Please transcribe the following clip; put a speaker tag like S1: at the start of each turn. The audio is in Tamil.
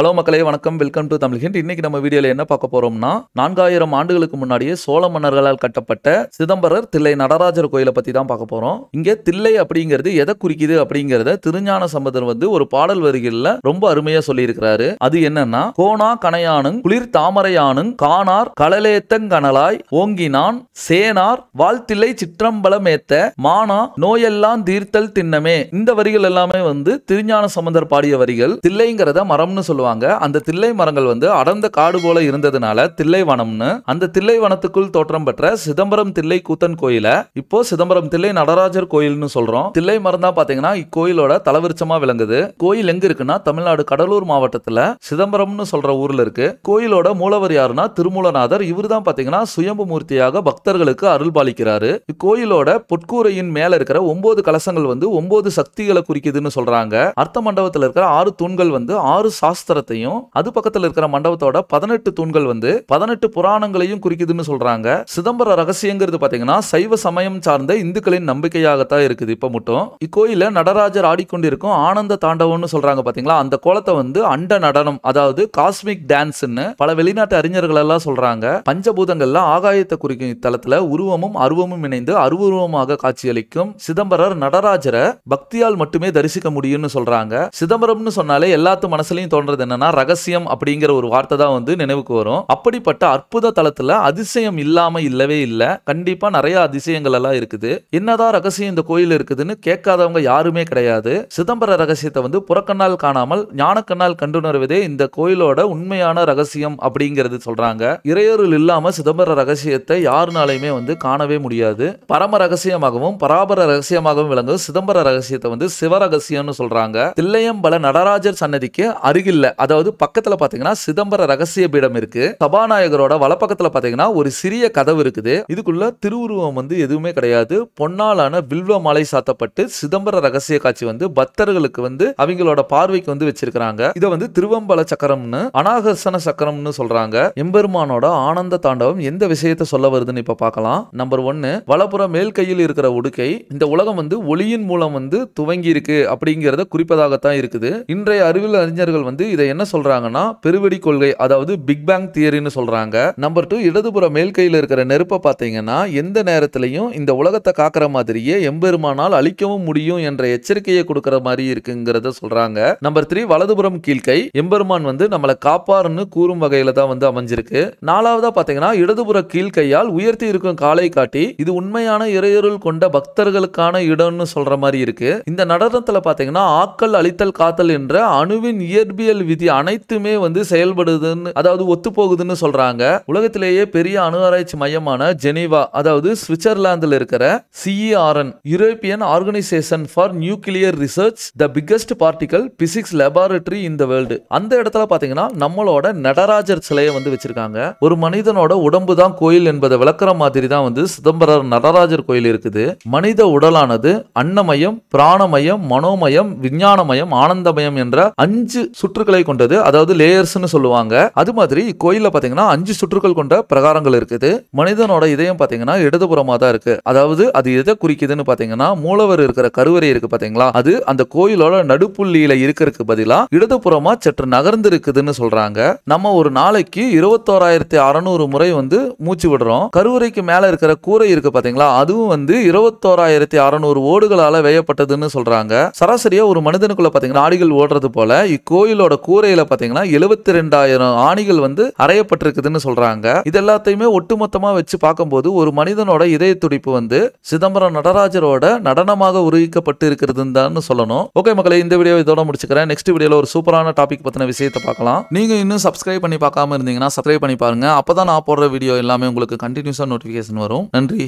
S1: ஹலோ மக்களே வணக்கம் வெல்கம் டு தமிழ் ஹிண்ட் இன்னைக்கு நம்ம வீடியோல என்ன பார்க்க போறோம்னா நான்காயிரம் ஆண்டுகளுக்கு முன்னாடியே சோழ மன்னர்களால் கட்டப்பட்ட சிதம்பரர் தில்லை நடராஜர் கோயிலை பத்தி தான் பார்க்க போறோம் இங்க தில்லை அப்படிங்கிறது எதை குறிக்குது அப்படிங்கிறத திருஞான சம்பந்தர் வந்து ஒரு பாடல் வரிகளில் ரொம்ப அருமையா சொல்லியிருக்கிறாரு அது என்னன்னா கோனா கணையானுங் குளிர் தாமரையானுங் காணார் கலலேத்தங்கனலாய் ஓங்கினான் சேனார் வாழ்த்தில்லை சிற்றம்பலமேத்த மானா நோயெல்லாம் தீர்த்தல் தின்னமே இந்த வரிகள் எல்லாமே வந்து திருஞான சம்பந்தர் பாடிய வரிகள் தில்லைங்கிறத மரம்னு சொல்லுவாங்க சொல்லுவாங்க அந்த தில்லை மரங்கள் வந்து அடர்ந்த காடு போல இருந்ததுனால தில்லை வனம்னு அந்த தில்லை வனத்துக்குள் தோற்றம் பெற்ற சிதம்பரம் தில்லை கூத்தன் கோயில இப்போ சிதம்பரம் தில்லை நடராஜர் கோயில்னு சொல்றோம் தில்லை மரம் தான் பாத்தீங்கன்னா இக்கோயிலோட தலவிருச்சமா விளங்குது கோயில் எங்க இருக்குன்னா தமிழ்நாடு கடலூர் மாவட்டத்துல சிதம்பரம்னு சொல்ற ஊர்ல இருக்கு கோயிலோட மூலவர் யாருன்னா திருமூலநாதர் இவர் தான் பாத்தீங்கன்னா சுயம்பு மூர்த்தியாக பக்தர்களுக்கு அருள் பாலிக்கிறாரு இக்கோயிலோட பொற்கூரையின் மேல இருக்கிற ஒன்பது கலசங்கள் வந்து ஒன்பது சக்திகளை குறிக்குதுன்னு சொல்றாங்க அர்த்த மண்டபத்தில் இருக்கிற ஆறு தூண்கள் வந்து ஆறு சாஸ்திர சாஸ்திரத்தையும் அது பக்கத்தில் இருக்கிற மண்டபத்தோட பதினெட்டு தூண்கள் வந்து பதினெட்டு புராணங்களையும் குறிக்குதுன்னு சொல்றாங்க சிதம்பர ரகசியங்கிறது பாத்தீங்கன்னா சைவ சமயம் சார்ந்த இந்துக்களின் நம்பிக்கையாகத்தான் இருக்குது இப்ப மட்டும் இக்கோயில நடராஜர் ஆடிக்கொண்டிருக்கும் ஆனந்த தாண்டவம்னு சொல்றாங்க பாத்தீங்களா அந்த கோலத்தை வந்து அண்ட நடனம் அதாவது காஸ்மிக் டான்ஸ்னு பல வெளிநாட்டு அறிஞர்கள் எல்லாம் சொல்றாங்க பஞ்சபூதங்கள்ல ஆகாயத்தை குறிக்கும் இத்தலத்துல உருவமும் அருவமும் இணைந்து அருவுருவமாக காட்சியளிக்கும் சிதம்பரர் நடராஜரை பக்தியால் மட்டுமே தரிசிக்க முடியும்னு சொல்றாங்க சிதம்பரம்னு சொன்னாலே எல்லாத்து மனசுலயும் தோன்றது சொல்றது என்னன்னா ரகசியம் அப்படிங்கிற ஒரு வார்த்தை தான் வந்து நினைவுக்கு வரும் அப்படிப்பட்ட அற்புத தளத்துல அதிசயம் இல்லாம இல்லவே இல்லை கண்டிப்பா நிறைய அதிசயங்கள் எல்லாம் இருக்குது என்னதான் ரகசியம் இந்த கோயில் இருக்குதுன்னு கேட்காதவங்க யாருமே கிடையாது சிதம்பர ரகசியத்தை வந்து புறக்கண்ணால் காணாமல் ஞானக்கண்ணால் கண்டுணர்வதே இந்த கோயிலோட உண்மையான ரகசியம் அப்படிங்கிறது சொல்றாங்க இறையொருள் இல்லாம சிதம்பர ரகசியத்தை யாருனாலையுமே வந்து காணவே முடியாது பரம ரகசியமாகவும் பராபர ரகசியமாகவும் விளங்கும் சிதம்பர ரகசியத்தை வந்து சிவரகசியம்னு சொல்றாங்க தில்லையம்பல நடராஜர் சன்னதிக்கு அருகில்ல அதாவது பக்கத்துல பாத்தீங்கன்னா சிதம்பர ரகசிய பீடம் இருக்கு சபாநாயகரோட பக்கத்துல பாத்தீங்கன்னா ஒரு சிறிய கதவு இருக்குது இதுக்குள்ள திருவுருவம் வந்து எதுவுமே கிடையாது பொன்னாலான வில்வ மாலை சாத்தப்பட்டு சிதம்பர ரகசிய காட்சி வந்து பக்தர்களுக்கு வந்து அவங்களோட பார்வைக்கு வந்து வச்சிருக்கிறாங்க இதை வந்து திருவம்பல சக்கரம்னு அனாகர்சன சக்கரம்னு சொல்றாங்க எம்பெருமானோட ஆனந்த தாண்டவம் எந்த விஷயத்த சொல்ல வருதுன்னு இப்ப பார்க்கலாம் நம்பர் ஒன்னு வலப்புற மேல் கையில் இருக்கிற உடுக்கை இந்த உலகம் வந்து ஒளியின் மூலம் வந்து துவங்கி இருக்கு அப்படிங்கறத குறிப்பதாகத்தான் இருக்குது இன்றைய அறிவியல் அறிஞர்கள் வந்து இதை என்ன சொல்றாங்கன்னா பெருவெடி கொள்கை அதாவது பிக் பேங் தியரின்னு சொல்றாங்க நம்பர் டூ இடதுபுற மேல் கையில் இருக்கிற நெருப்பை பார்த்தீங்கன்னா எந்த நேரத்திலையும் இந்த உலகத்தை காக்கிற மாதிரியே எம்பெருமானால் அழிக்கவும் முடியும் என்ற எச்சரிக்கையை கொடுக்கற மாதிரி இருக்குங்கிறத சொல்றாங்க நம்பர் த்ரீ வலதுபுறம் கீழ்கை எம்பெருமான் வந்து நம்மளை காப்பாருன்னு கூறும் வகையில தான் வந்து அமைஞ்சிருக்கு நாலாவதா பாத்தீங்கன்னா இடதுபுற கீழ்கையால் உயர்த்தி இருக்கும் காலை காட்டி இது உண்மையான இறையருள் கொண்ட பக்தர்களுக்கான இடம்னு சொல்ற மாதிரி இருக்கு இந்த நடனத்துல பார்த்தீங்கன்னா ஆக்கல் அழித்தல் காத்தல் என்ற அணுவின் இயற்பியல் விதி அனைத்துமே வந்து செயல்படுதுன்னு அதாவது ஒத்து போகுதுன்னு சொல்றாங்க உலகத்திலேயே பெரிய அணு ஆராய்ச்சி மையமான ஜெனீவா அதாவது சுவிட்சர்லாந்துல இருக்கிற CERN European organisation for nuclear research the biggest particle physics laboratory in the world அந்த இடத்துல பாத்தீங்கன்னா நம்மளோட நடராஜர் சிலையை வந்து வச்சிருக்காங்க ஒரு மனிதனோட உடம்பு தான் கோயில் என்பதை விளக்குற மாதிரி தான் வந்து சிதம்பரம் நடராஜர் கோயில் இருக்குது மனித உடலானது அன்னமயம் பிராணமயம் மனோமயம் விஞ்ஞானமயம் ஆனந்தமயம் என்ற அஞ்சு சுற்றுகளை சுற்றுகளை கொண்டது அதாவது லேயர்ஸ்னு சொல்லுவாங்க அது மாதிரி கோயிலில் பாத்தீங்கன்னா அஞ்சு சுற்றுகள் கொண்ட பிரகாரங்கள் இருக்குது மனிதனோட இதயம் பாத்தீங்கன்னா இடதுபுறமா தான் இருக்கு அதாவது அது எதை குறிக்குதுன்னு பாத்தீங்கன்னா மூலவர் இருக்கிற கருவறை இருக்கு பாத்தீங்களா அது அந்த கோயிலோட நடுப்புள்ளியில இருக்கிறதுக்கு பதிலா இடதுபுறமா சற்று நகர்ந்து இருக்குதுன்னு சொல்றாங்க நம்ம ஒரு நாளைக்கு இருபத்தோராயிரத்தி அறுநூறு முறை வந்து மூச்சு விடுறோம் கருவறைக்கு மேல இருக்கிற கூரை இருக்கு பாத்தீங்களா அதுவும் வந்து இருபத்தோராயிரத்தி அறுநூறு ஓடுகளால வேயப்பட்டதுன்னு சொல்றாங்க சராசரியா ஒரு மனிதனுக்குள்ள பாத்தீங்கன்னா ஆடிகள் ஓடுறது போல இக்கோயிலோட கூரையில் பார்த்தீங்கன்னா எழுபத்தி ரெண்டாயிரம் ஆணிகள் வந்து அறையப்பட்டிருக்குதுன்னு சொல்றாங்க இது எல்லாத்தையுமே ஒட்டுமொத்தமாக வச்சு பார்க்கும்போது ஒரு மனிதனோட இதய துடிப்பு வந்து சிதம்பரம் நடராஜரோட நடனமாக உருவிக்கப்பட்டு இருக்கிறது தான் சொல்லணும் ஓகே மக்களை இந்த வீடியோ இதோட முடிச்சுக்கிறேன் நெக்ஸ்ட் வீடியோவில் ஒரு சூப்பரான டாபிக் பத்தின விஷயத்தை பார்க்கலாம் நீங்கள் இன்னும் சப்ஸ்கிரைப் பண்ணி பார்க்காம இருந்தீங்கன்னா சப்ஸ்கிரைப் பண்ணி பாருங்க அப்போ நான் போடுற வீடியோ எல்லாமே உங்களுக்கு கண்டினியூஸாக நோட்டிஃபிகேஷன் வரும் நன்றி